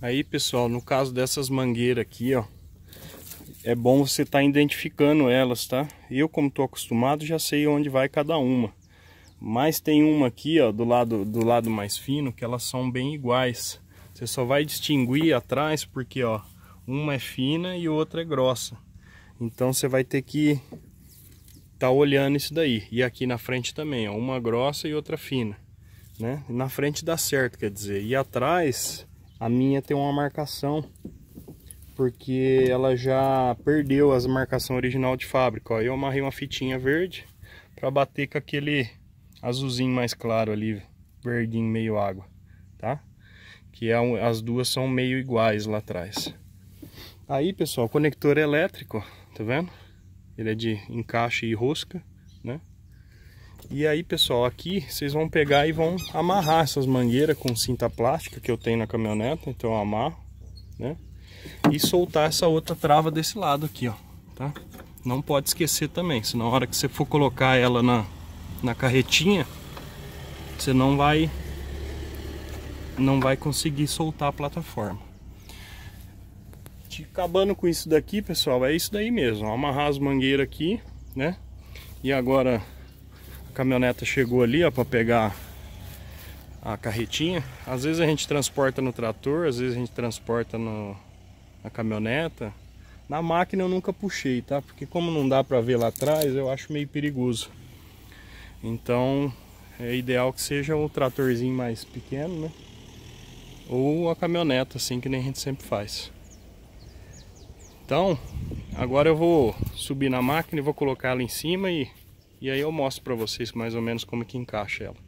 Aí, pessoal, no caso dessas mangueiras aqui, ó, é bom você estar tá identificando elas, tá? Eu, como estou acostumado, já sei onde vai cada uma. Mas tem uma aqui, ó, do lado, do lado mais fino, que elas são bem iguais. Você só vai distinguir atrás, porque, ó, uma é fina e outra é grossa. Então, você vai ter que tá olhando isso daí. E aqui na frente também, ó, uma grossa e outra fina, né? Na frente dá certo, quer dizer. E atrás a minha tem uma marcação porque ela já perdeu as marcação original de fábrica. Ó. Eu amarrei uma fitinha verde para bater com aquele azulzinho mais claro ali, verdinho meio água, tá? Que é um, as duas são meio iguais lá atrás. Aí, pessoal, conector elétrico, tá vendo? Ele é de encaixe e rosca, né? E aí, pessoal, aqui vocês vão pegar e vão amarrar essas mangueiras com cinta plástica que eu tenho na caminhoneta, então eu amarro, né? E soltar essa outra trava desse lado aqui, ó, tá? Não pode esquecer também, senão na hora que você for colocar ela na, na carretinha, você não vai não vai conseguir soltar a plataforma. Acabando com isso daqui, pessoal, é isso daí mesmo, amarrar as mangueiras aqui, né? E agora caminhoneta chegou ali, ó, para pegar a carretinha. Às vezes a gente transporta no trator, às vezes a gente transporta no, na caminhoneta. Na máquina eu nunca puxei, tá? Porque como não dá pra ver lá atrás, eu acho meio perigoso. Então é ideal que seja o tratorzinho mais pequeno, né? Ou a caminhoneta, assim que nem a gente sempre faz. Então, agora eu vou subir na máquina e vou colocar ela em cima e e aí eu mostro para vocês mais ou menos como que encaixa ela.